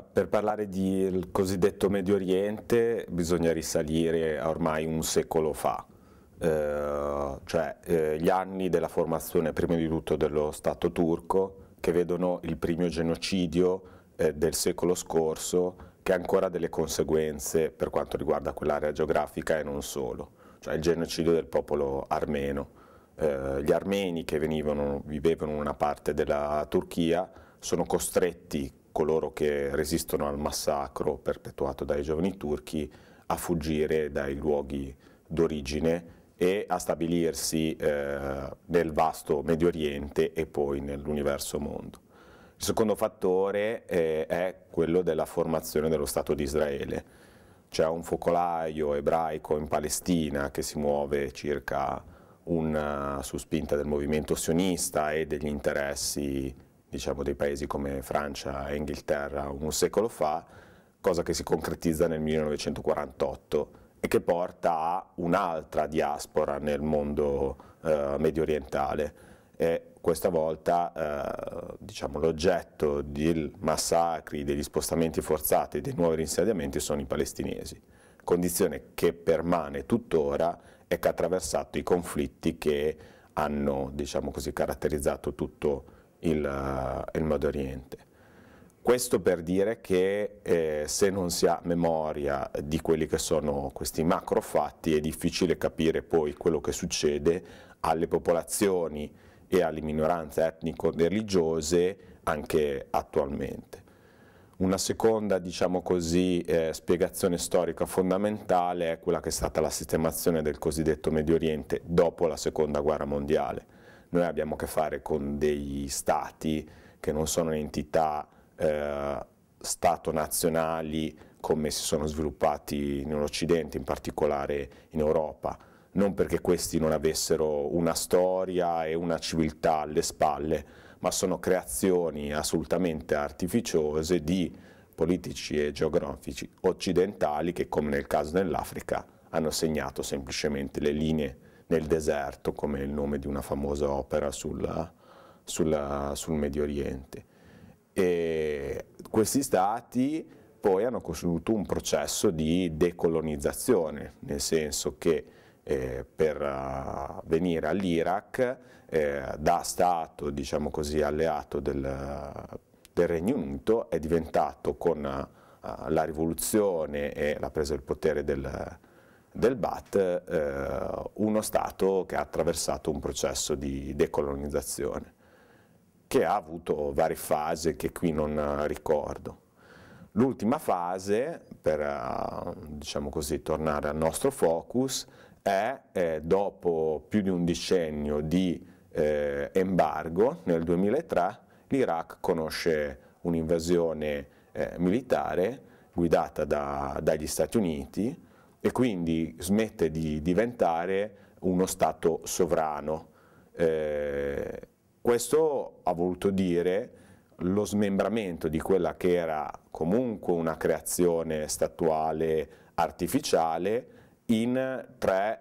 Per parlare del cosiddetto Medio Oriente bisogna risalire a ormai un secolo fa, eh, cioè eh, gli anni della formazione prima di tutto dello Stato turco che vedono il primo genocidio eh, del secolo scorso che ha ancora delle conseguenze per quanto riguarda quell'area geografica e non solo, cioè il genocidio del popolo armeno. Eh, gli armeni che venivano, vivevano in una parte della Turchia sono costretti coloro che resistono al massacro perpetuato dai giovani turchi a fuggire dai luoghi d'origine e a stabilirsi eh, nel vasto Medio Oriente e poi nell'universo mondo. Il secondo fattore eh, è quello della formazione dello Stato di Israele. C'è un focolaio ebraico in Palestina che si muove circa una su spinta del movimento sionista e degli interessi diciamo, dei paesi come Francia e Inghilterra un secolo fa, cosa che si concretizza nel 1948 e che porta a un'altra diaspora nel mondo eh, medio orientale. E questa volta eh, diciamo, l'oggetto dei massacri, degli spostamenti forzati e dei nuovi rinsediamenti sono i palestinesi, condizione che permane tuttora e che ha attraversato i conflitti che hanno diciamo così, caratterizzato tutto il, eh, il Medio Oriente. Questo per dire che eh, se non si ha memoria di quelli che sono questi macrofatti è difficile capire poi quello che succede alle popolazioni e alle minoranze etnico-religiose anche attualmente. Una seconda diciamo così, eh, spiegazione storica fondamentale è quella che è stata la sistemazione del cosiddetto Medio Oriente dopo la Seconda Guerra Mondiale. Noi abbiamo a che fare con degli stati che non sono entità eh, stato-nazionali come si sono sviluppati nell'Occidente, in particolare in Europa, non perché questi non avessero una storia e una civiltà alle spalle, ma sono creazioni assolutamente artificiose di politici e geografici occidentali che, come nel caso dell'Africa, hanno segnato semplicemente le linee nel deserto, come il nome di una famosa opera sulla, sulla, sul Medio Oriente. E questi stati poi hanno costruito un processo di decolonizzazione, nel senso che eh, per uh, venire all'Iraq eh, da Stato diciamo così, alleato del, del, Regno Unito è diventato con uh, la rivoluzione e la presa del potere del, del BAT eh, uno Stato che ha attraversato un processo di decolonizzazione, che ha avuto varie fasi che qui non eh, ricordo. L'ultima fase, per eh, diciamo così, tornare al nostro focus, è eh, dopo più di un decennio di eh, embargo, nel 2003 l'Iraq conosce un'invasione eh, militare guidata da, dagli Stati Uniti, e quindi smette di diventare uno Stato sovrano. Eh, questo ha voluto dire lo smembramento di quella che era comunque una creazione statuale artificiale in tre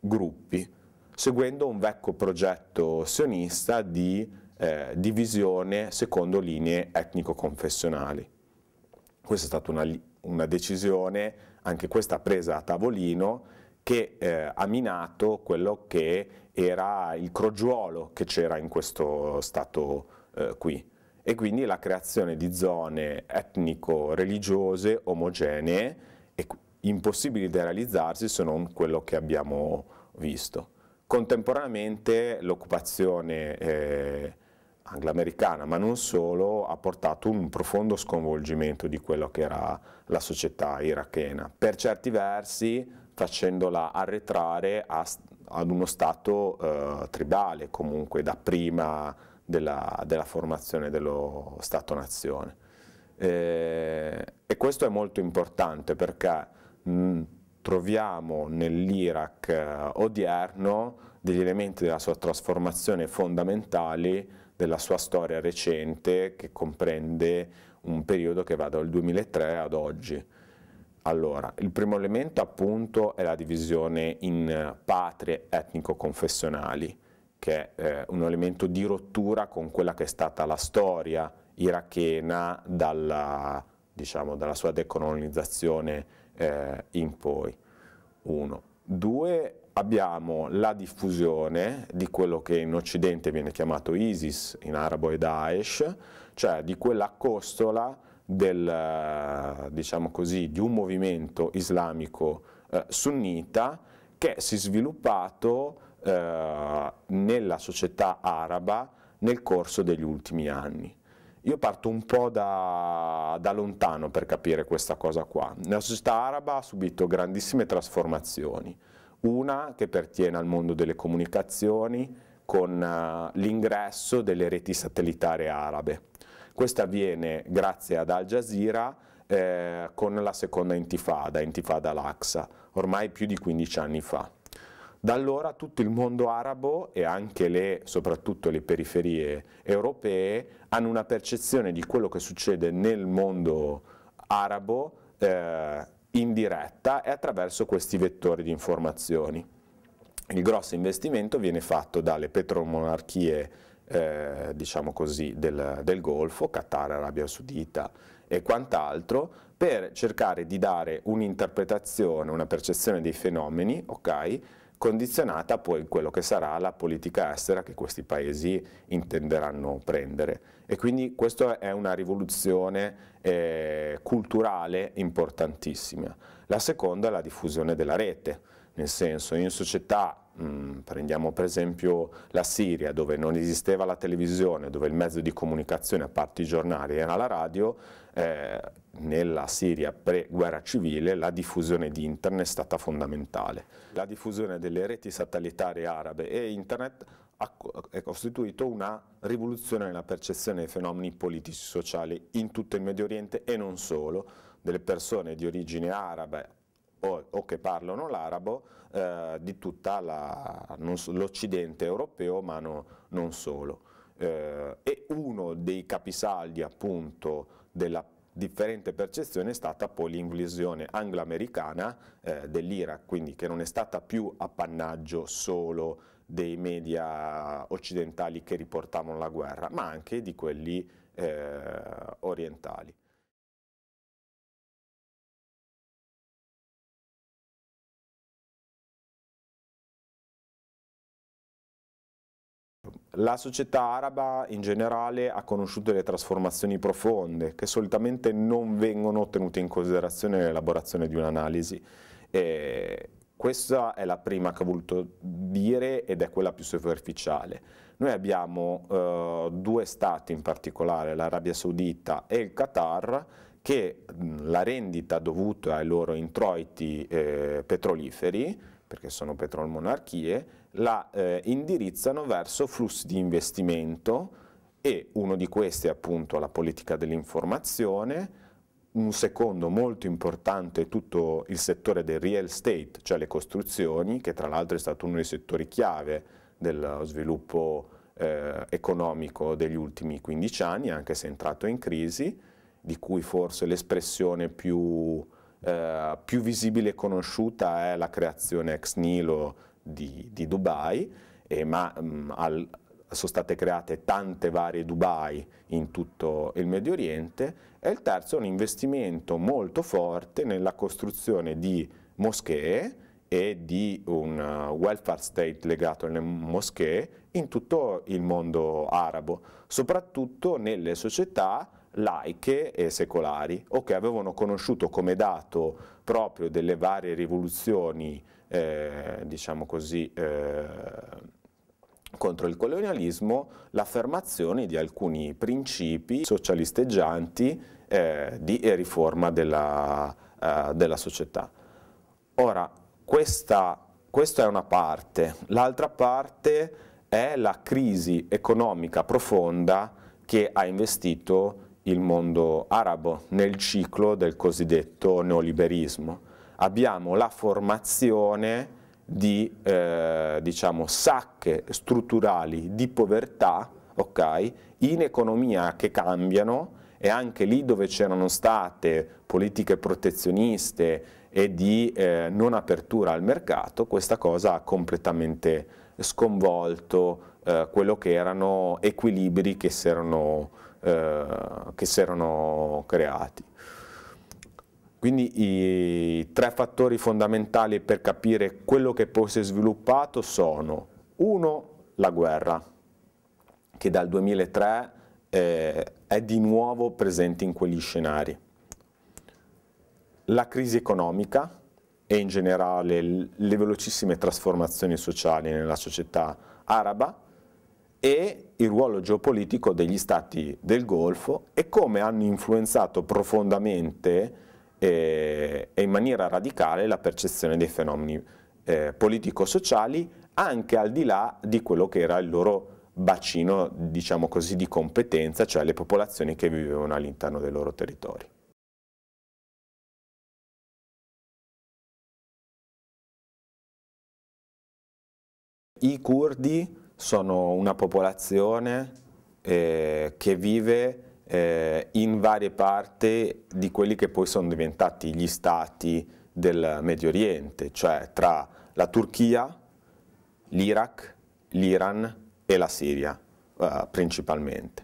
gruppi, seguendo un vecchio progetto sionista di eh, divisione secondo linee etnico-confessionali. Questa è stata una, una decisione anche questa presa a tavolino che eh, ha minato quello che era il crogiolo che c'era in questo stato eh, qui e quindi la creazione di zone etnico-religiose omogenee e impossibili da realizzarsi se non quello che abbiamo visto. Contemporaneamente l'occupazione eh, anglo-americana, ma non solo, ha portato un profondo sconvolgimento di quello che era la società irachena. Per certi versi facendola arretrare a, ad uno stato eh, tribale comunque da prima della, della formazione dello Stato-nazione. Eh, e questo è molto importante perché mh, troviamo nell'Iraq eh, odierno degli elementi della sua trasformazione fondamentali della sua storia recente che comprende un periodo che va dal 2003 ad oggi. Allora, il primo elemento appunto è la divisione in patrie etnico-confessionali, che è eh, un elemento di rottura con quella che è stata la storia irachena dalla, diciamo, dalla sua decolonizzazione eh, in poi. Uno. Due, abbiamo la diffusione di quello che in Occidente viene chiamato ISIS, in arabo e Daesh, cioè di quella costola del, eh, diciamo così, di un movimento islamico eh, sunnita che si è sviluppato eh, nella società araba nel corso degli ultimi anni. Io parto un po' da, da, lontano per capire questa cosa qua. La società araba ha subito grandissime trasformazioni una che pertiene al mondo delle comunicazioni con eh, l'ingresso delle reti satellitari arabe. Questo avviene grazie ad Al Jazeera eh, con la seconda intifada, intifada al ormai più di 15 anni fa. Da allora tutto il mondo arabo e anche le, soprattutto le periferie europee hanno una percezione di quello che succede nel mondo arabo eh, indiretta diretta e attraverso questi vettori di informazioni. Il grosso investimento viene fatto dalle petromonarchie eh, diciamo così, del, del Golfo, Qatar, Arabia Saudita e quant'altro, per cercare di dare un'interpretazione, una percezione dei fenomeni, okay, condizionata poi quello che sarà la politica estera che questi paesi intenderanno prendere. E quindi questa è una rivoluzione eh, culturale importantissima. La seconda è la diffusione della rete, nel senso in società mm, prendiamo per esempio la Siria dove non esisteva la televisione, dove il mezzo di comunicazione a parte i giornali era la radio, eh, nella Siria pre-guerra civile la diffusione di internet è stata fondamentale. La diffusione delle reti satellitari arabe e internet ha, è costituito una rivoluzione nella percezione dei fenomeni politici e sociali in tutto il Medio Oriente e non solo, delle persone di origine araba o, o che parlano l'arabo eh, di tutta l'Occidente europeo ma no, non solo. Eh, e uno dei capisaldi appunto della differente percezione è stata poi l'invasione anglo-americana eh, dell'Iraq, quindi che non è stata più appannaggio solo dei media occidentali che riportavano la guerra, ma anche di quelli eh, orientali. La società araba in generale ha conosciuto delle trasformazioni profonde che solitamente non vengono tenute in considerazione nell'elaborazione di un'analisi. questa è la prima che ho voluto dire ed è quella più superficiale. Noi abbiamo eh, due stati in particolare, l'Arabia Saudita e il Qatar, che la rendita dovuta ai loro introiti eh, petroliferi, perché sono petrolmonarchie, la eh, indirizzano verso flussi di investimento e uno di questi è appunto la politica dell'informazione, un secondo molto importante è tutto il settore del real estate, cioè le costruzioni, che tra l'altro è stato uno dei settori chiave dello sviluppo eh, economico degli ultimi 15 anni, anche se è entrato in crisi, di cui forse l'espressione più, eh, più visibile e conosciuta è la creazione ex nilo di, di Dubai, eh, ma mh, mm, al, sono state create tante varie Dubai in tutto il Medio Oriente e il terzo è un investimento molto forte nella costruzione di moschee e di un uh, welfare state legato alle moschee in tutto il mondo arabo, soprattutto nelle società laiche e secolari o che avevano conosciuto come dato proprio delle varie rivoluzioni eh, diciamo così, eh, contro il colonialismo l'affermazione di alcuni principi socialisteggianti eh, di riforma della, eh, della società. Ora, questa, questa, è una parte, l'altra parte è la crisi economica profonda che ha investito il mondo arabo nel ciclo del cosiddetto neoliberismo abbiamo la formazione di eh, diciamo, sacche strutturali di povertà okay, in economia che cambiano e anche lì dove c'erano state politiche protezioniste e di eh, non apertura al mercato, questa cosa ha completamente sconvolto eh, quello che erano equilibri che si erano, eh, che si erano creati. Quindi i tre fattori fondamentali per capire quello che poi si è sviluppato sono uno, la guerra, che dal 2003 eh, è di nuovo presente in quegli scenari. La crisi economica e in generale le velocissime trasformazioni sociali nella società araba e il ruolo geopolitico degli stati del Golfo e come hanno influenzato profondamente e, e in maniera radicale la percezione dei fenomeni eh, politico-sociali anche al di là di quello che era il loro bacino, diciamo così, di competenza, cioè le popolazioni che vivevano all'interno dei loro territori. I curdi sono una popolazione eh, che vive eh, in varie parti di quelli che poi sono diventati gli stati del Medio Oriente, cioè tra la Turchia, l'Iraq, l'Iran e la Siria eh, principalmente.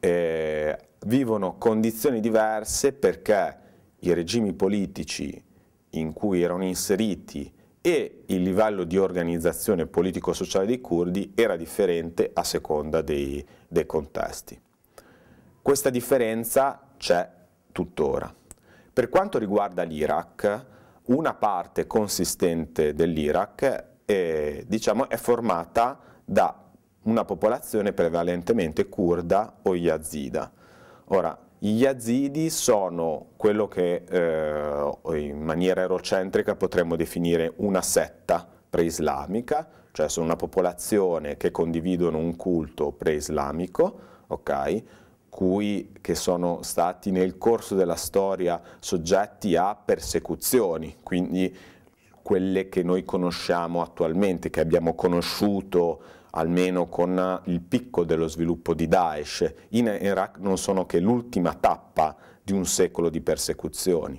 Eh, vivono condizioni diverse perché i regimi politici in cui erano inseriti e il livello di organizzazione politico-sociale dei curdi era differente a seconda dei, dei contesti. Questa differenza c'è tuttora. Per quanto riguarda l'Iraq, una parte consistente dell'Iraq è, diciamo, è formata da una popolazione prevalentemente kurda o yazida. Ora, gli yazidi sono quello che eh, in maniera erocentrica potremmo definire una setta preislamica, cioè sono una popolazione che condividono un culto preislamico, okay? cui, che sono stati nel corso della storia soggetti a persecuzioni, quindi quelle che noi conosciamo attualmente, che abbiamo conosciuto almeno con il picco dello sviluppo di Daesh. In Iraq non sono che l'ultima tappa di un secolo di persecuzioni,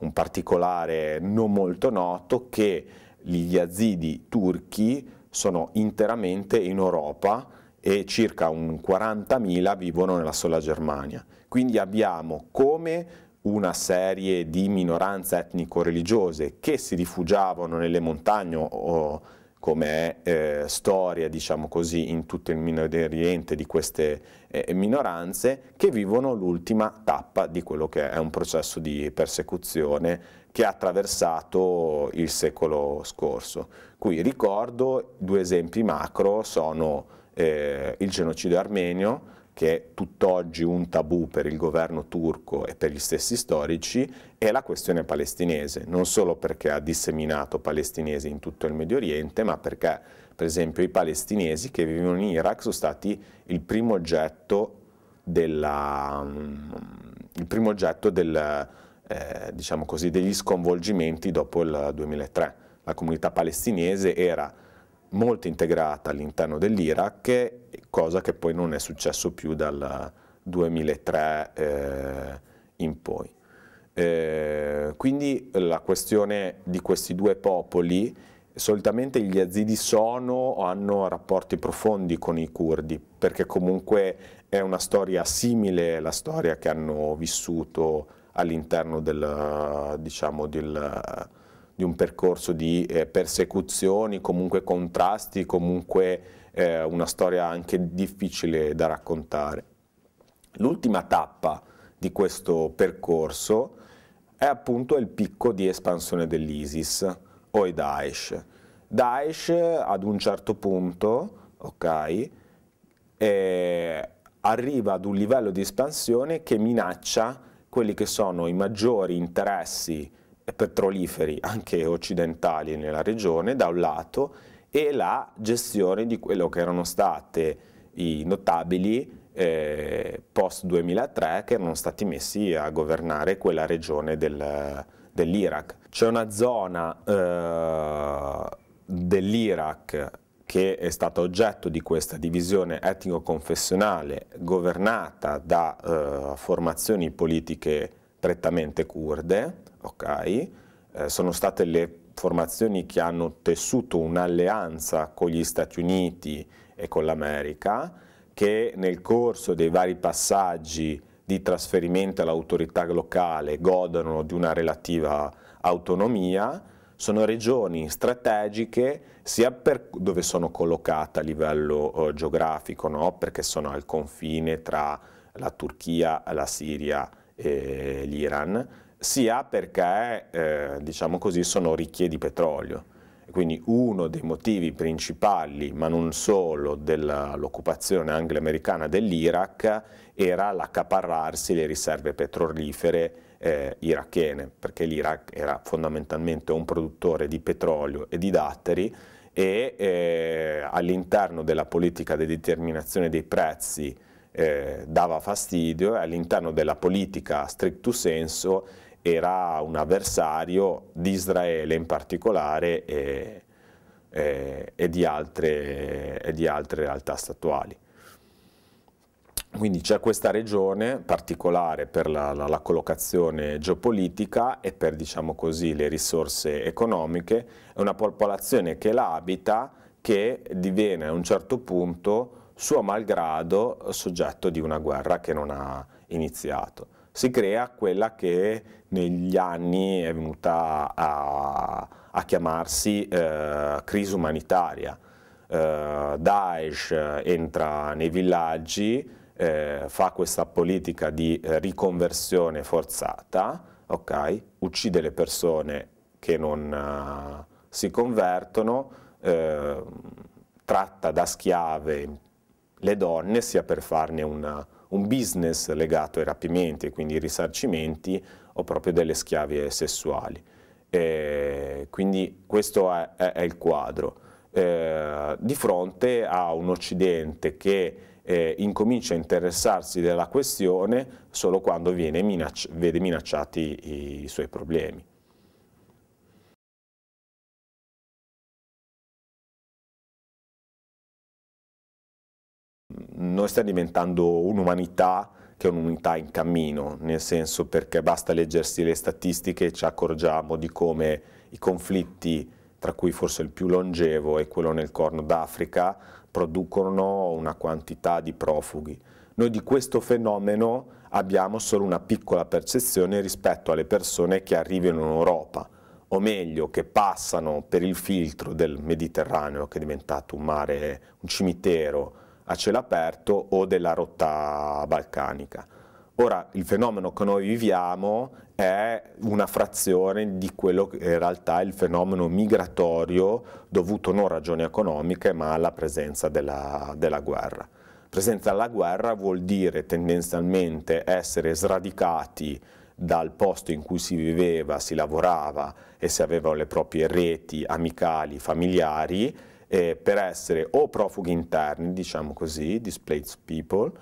un particolare non molto noto che gli yazidi turchi sono interamente in Europa, e circa un 40.000 vivono nella sola Germania. Quindi abbiamo come una serie di minoranze etnico-religiose che si rifugiavano nelle montagne o come è eh, storia, diciamo così, in tutto il Medio Oriente di queste eh, minoranze che vivono l'ultima tappa di quello che è un processo di persecuzione che ha attraversato il secolo scorso. Qui ricordo due esempi macro sono eh, il genocidio armenio, che è tutt'oggi un tabù per il governo turco e per gli stessi storici, è la questione palestinese, non solo perché ha disseminato palestinesi in tutto il Medio Oriente, ma perché per esempio i palestinesi che vivono in Iraq sono stati il primo oggetto della, mm, il primo oggetto del, eh, diciamo così, degli sconvolgimenti dopo il 2003. La comunità palestinese era molto integrata all'interno dell'Iraq, cosa che poi non è successo più dal 2003 eh, in poi. Eh, quindi la questione di questi due popoli, solitamente gli yazidi sono o hanno rapporti profondi con i curdi, perché comunque è una storia simile alla storia che hanno vissuto all'interno del, diciamo, del di un percorso di eh, persecuzioni, comunque contrasti, comunque eh, una storia anche difficile da raccontare. L'ultima tappa di questo percorso è appunto il picco di espansione dell'ISIS o il Daesh. Daesh ad un certo punto okay, eh, arriva ad un livello di espansione che minaccia quelli che sono i maggiori interessi petroliferi anche occidentali nella regione da un lato e la gestione di quello che erano state i notabili eh, post 2003 che erano stati messi a governare quella regione del, dell'Iraq. C'è una zona eh, dell'Iraq che è stata oggetto di questa divisione etnico-confessionale governata da eh, formazioni politiche prettamente kurde, okay? eh, sono state le formazioni che hanno tessuto un'alleanza con gli Stati Uniti e con l'America, che nel corso dei vari passaggi di trasferimento all'autorità locale godono di una relativa autonomia, sono regioni strategiche sia per dove sono collocate a livello eh, geografico, no? perché sono al confine tra la Turchia, la Siria eh, l'Iran, sia perché eh, diciamo così, sono ricchie di petrolio. Quindi uno dei motivi principali, ma non solo, dell'occupazione anglo-americana dell'Iraq era l'accaparrarsi le riserve petrolifere eh, irachene, perché l'Iraq era fondamentalmente un produttore di petrolio e di datteri e eh, all'interno della politica di determinazione dei prezzi eh, dava fastidio e all'interno della politica stricto senso era un avversario di Israele in particolare e, e, e, di, altre, e di altre realtà statuali. Quindi c'è questa regione particolare per la, la, la collocazione geopolitica e per diciamo così, le risorse economiche, è una popolazione che la abita che diviene a un certo punto suo malgrado soggetto di una guerra che non ha iniziato. Si crea quella che negli anni è venuta a, a chiamarsi eh, crisi umanitaria. Eh, Daesh eh, entra nei villaggi, eh, fa questa politica di eh, riconversione forzata, okay? uccide le persone che non eh, si convertono, tratta da schiave le donne sia per farne una, un business legato ai rapimenti quindi ai risarcimenti o proprio delle schiavi sessuali. E quindi questo è, è, è il quadro. Eh, di fronte a un Occidente che eh, incomincia a interessarsi della questione solo quando minacci vede minacciati i, i suoi problemi. noi stiamo diventando un'umanità che è un'unità in cammino, nel senso perché basta leggersi le statistiche e ci accorgiamo di come i conflitti, tra cui forse il più longevo è quello nel Corno d'Africa, producono una quantità di profughi. Noi di questo fenomeno abbiamo solo una piccola percezione rispetto alle persone che arrivano in Europa, o meglio che passano per il filtro del Mediterraneo, che è diventato un mare, un cimitero a cielo aperto o della rotta balcanica. Ora, il fenomeno che noi viviamo è una frazione di quello che in realtà è il fenomeno migratorio dovuto non a ragioni economiche ma alla presenza della, della guerra. Presenza della guerra vuol dire tendenzialmente essere sradicati dal posto in cui si viveva, si lavorava e si avevano le proprie reti amicali, familiari, eh, per essere o profughi interni, diciamo così, displaced people,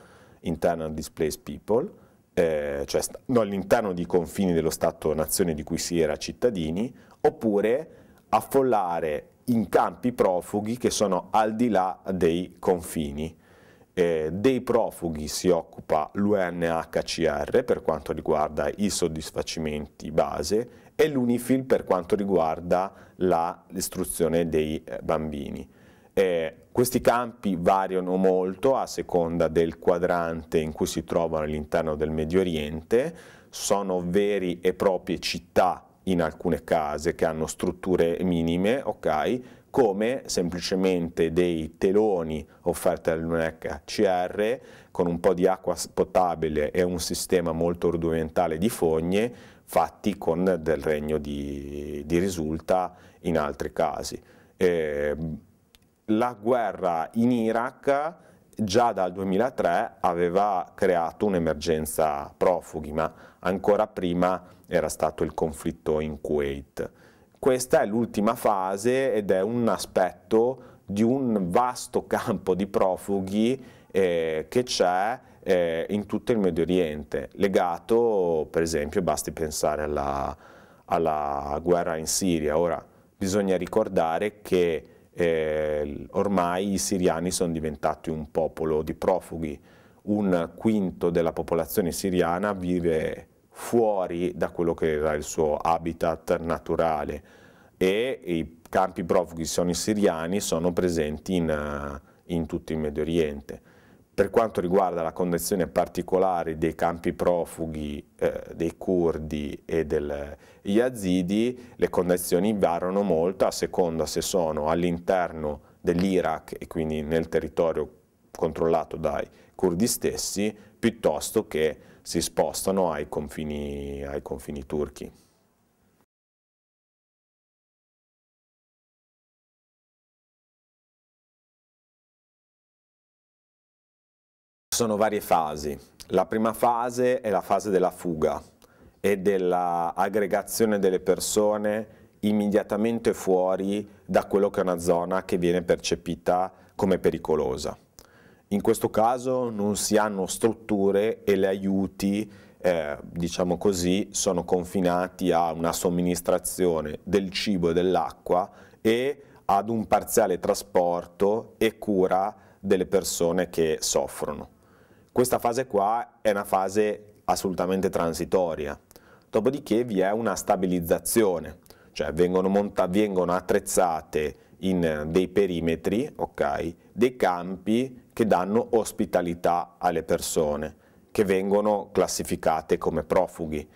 internal displaced people, eh, cioè no, all'interno dei confini dello Stato-nazione di cui si era cittadini, oppure affollare in campi profughi che sono al di là dei confini. Eh, dei profughi si occupa l'UNHCR per quanto riguarda i soddisfacimenti base e l'Unifil per quanto riguarda l'istruzione dei eh, bambini. Eh, questi campi variano molto a seconda del quadrante in cui si trovano all'interno del Medio Oriente, sono veri e proprie città in alcune case che hanno strutture minime, okay, come semplicemente dei teloni offerti dall'UNHCR con un po' di acqua potabile e un sistema molto rudimentale di fogne fatti con del regno di, di risulta in altri casi. Eh, la guerra in Iraq già dal 2003 aveva creato un'emergenza profughi, ma ancora prima era stato il conflitto in Kuwait. Questa è l'ultima fase ed è un aspetto di un vasto campo di profughi eh, che c'è eh, in tutto il Medio Oriente, legato per esempio, basti pensare alla, alla guerra in Siria. Ora, bisogna ricordare che eh, ormai i siriani sono diventati un popolo di profughi, un quinto della popolazione siriana vive fuori da quello che era il suo habitat naturale e i campi profughi sono i siriani sono presenti in, in tutto il Medio Oriente. Per quanto riguarda la condizione particolare dei campi profughi eh, dei curdi e degli yazidi, le condizioni variano molto a seconda se sono all'interno dell'Iraq e quindi nel territorio controllato dai curdi stessi, piuttosto che si spostano ai confini, ai confini turchi. sono varie fasi. La prima fase è la fase della fuga e dell'aggregazione delle persone immediatamente fuori da quello che è una zona che viene percepita come pericolosa. In questo caso non si hanno strutture e gli aiuti, eh, diciamo così, sono confinati a una somministrazione del cibo e dell'acqua e ad un parziale trasporto e cura delle persone che soffrono. Questa fase qua è una fase assolutamente transitoria, dopodiché vi è una stabilizzazione, cioè vengono, monta- vengono attrezzate in eh, dei perimetri, okay, dei campi che danno ospitalità alle persone che vengono classificate come profughi.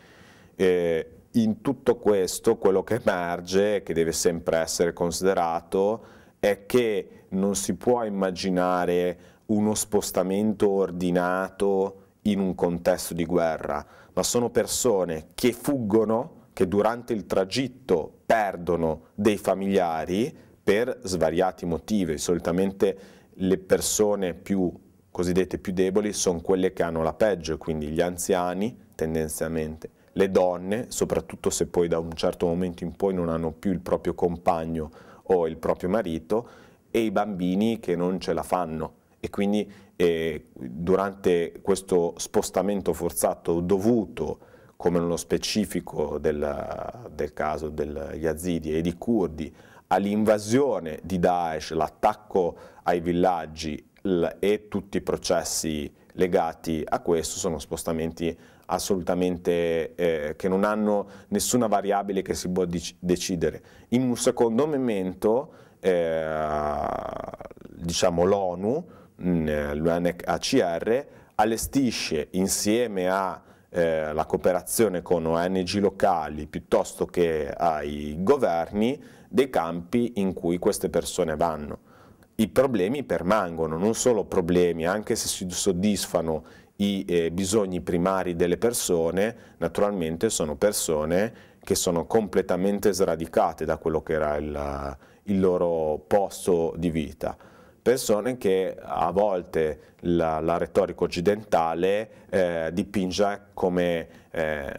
Eh, in tutto questo quello che emerge, che deve sempre essere considerato, è che non si può immaginare uno spostamento ordinato in un contesto di guerra, ma sono persone che fuggono, che durante il tragitto perdono dei familiari per svariati motivi. Solitamente le persone più cosiddette più deboli sono quelle che hanno la peggio, quindi gli anziani tendenzialmente, le donne, soprattutto se poi da un certo momento in poi non hanno più il proprio compagno o il proprio marito, e i bambini che non ce la fanno e quindi eh, durante questo spostamento forzato dovuto come nello specifico del, del caso degli Yazidi e di curdi, all'invasione di Daesh, l'attacco ai villaggi e tutti i processi legati a questo sono spostamenti assolutamente eh, che non hanno nessuna variabile che si può decidere. In un secondo momento, eh, diciamo l'ONU, Mm, l'UNHCR allestisce insieme alla eh, cooperazione con ONG locali piuttosto che ai governi dei campi in cui queste persone vanno. I problemi permangono, non solo problemi, anche se si soddisfano i eh, bisogni primari delle persone, naturalmente sono persone che sono completamente sradicate da quello che era il, il loro posto di vita persone che a volte la, la retorica occidentale eh, dipinge come eh,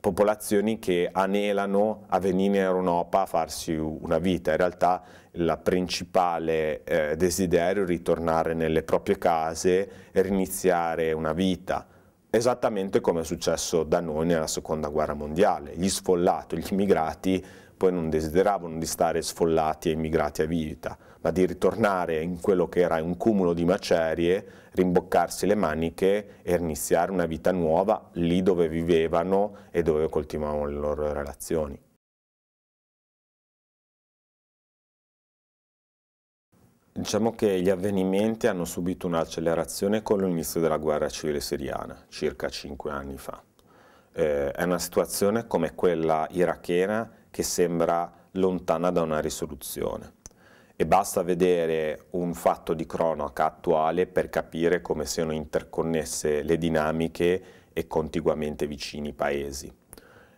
popolazioni che anelano a venire in Europa a farsi una vita. In realtà il principale eh, desiderio è ritornare nelle proprie case e riniziare una vita esattamente come è successo da noi nella seconda guerra mondiale. Gli sfollati, gli immigrati poi non desideravano di stare sfollati e immigrati a vita, ma di ritornare in quello che era un cumulo di macerie, rimboccarsi le maniche e iniziare una vita nuova lì dove vivevano e dove coltivavano le loro relazioni. Diciamo che gli avvenimenti hanno subito un'accelerazione con l'inizio della guerra civile siriana, circa cinque anni fa. Eh, è una situazione come quella irachena che sembra lontana da una risoluzione e basta vedere un fatto di cronaca attuale per capire come siano interconnesse le dinamiche e contiguamente vicini i paesi.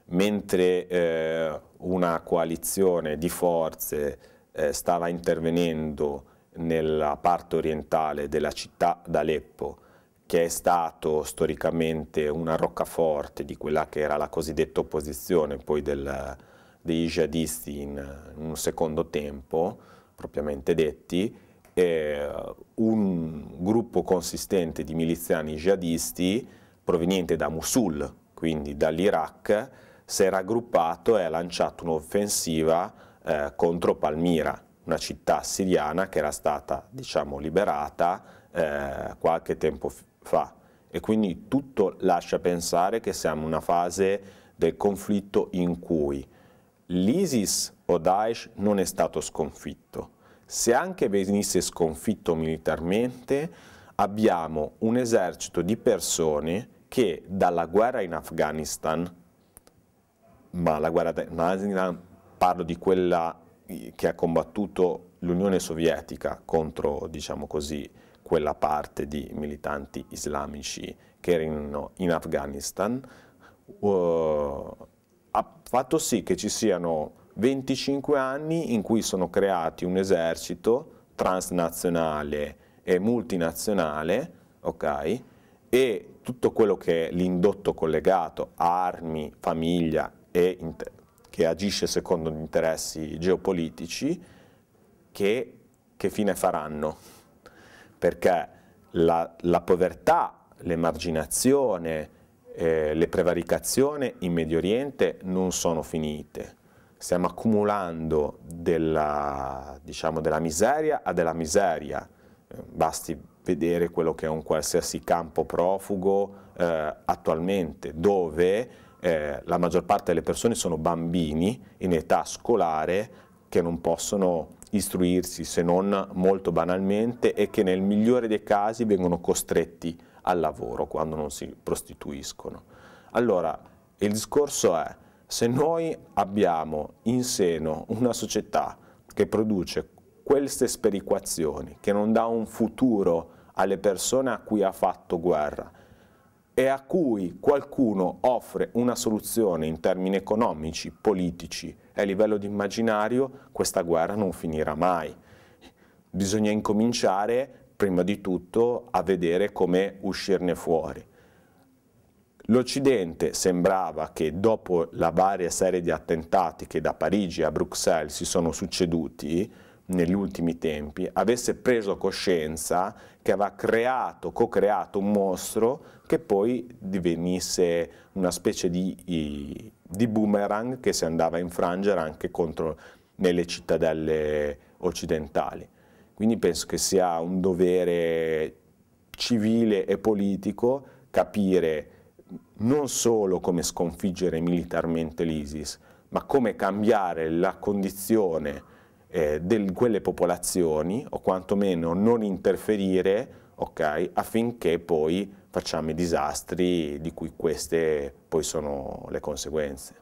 Mentre eh, una coalizione di forze eh, stava intervenendo nella parte orientale della città d'Aleppo, che è stato storicamente una roccaforte di quella che era la cosiddetta opposizione poi del, degli jihadisti in, in un secondo tempo, propriamente detti, eh, un gruppo consistente di miliziani jihadisti proveniente da Mosul, quindi dall'Iraq, si è raggruppato e ha lanciato un'offensiva eh, contro Palmira, una città siriana che era stata diciamo, liberata eh, qualche tempo fa. E quindi tutto lascia pensare che siamo in una fase del conflitto in cui l'ISIS o Daesh non è stato sconfitto. Se anche venisse sconfitto militarmente, abbiamo un esercito di persone che dalla guerra in Afghanistan, ma la guerra in Afghanistan parlo di quella che ha combattuto l'Unione Sovietica contro, diciamo così, quella parte di militanti islamici che erano in Afghanistan, uh, ha fatto sì che ci siano 25 anni in cui sono creati un esercito transnazionale e multinazionale, ok? E tutto quello che è l'indotto collegato, armi, famiglia e che agisce secondo gli interessi geopolitici, che, che fine faranno? Perché la, la povertà, l'emarginazione, eh, le prevaricazioni in Medio Oriente non sono finite stiamo accumulando della, diciamo, della miseria a della miseria, eh, basti vedere quello che è un qualsiasi campo profugo eh, attualmente, dove eh, la maggior parte delle persone sono bambini in età scolare che non possono istruirsi se non molto banalmente e che nel migliore dei casi vengono costretti al lavoro quando non si prostituiscono. Allora, il discorso è se noi abbiamo in seno una società che produce queste speriquazioni, che non dà un futuro alle persone a cui ha fatto guerra e a cui qualcuno offre una soluzione in termini economici, politici e a livello di immaginario, questa guerra non finirà mai. Bisogna incominciare prima di tutto a vedere come uscirne fuori. L'Occidente sembrava che dopo la varia serie di attentati che da Parigi a Bruxelles si sono succeduti negli ultimi tempi, avesse preso coscienza che aveva creato, co-creato un mostro che poi divenisse una specie di, di boomerang che si andava a infrangere anche contro, nelle cittadelle occidentali. Quindi penso che sia un dovere civile e politico capire non solo come sconfiggere militarmente l'ISIS, ma come cambiare la condizione eh, di quelle popolazioni o quantomeno non interferire okay, affinché poi facciamo i disastri di cui queste poi sono le conseguenze.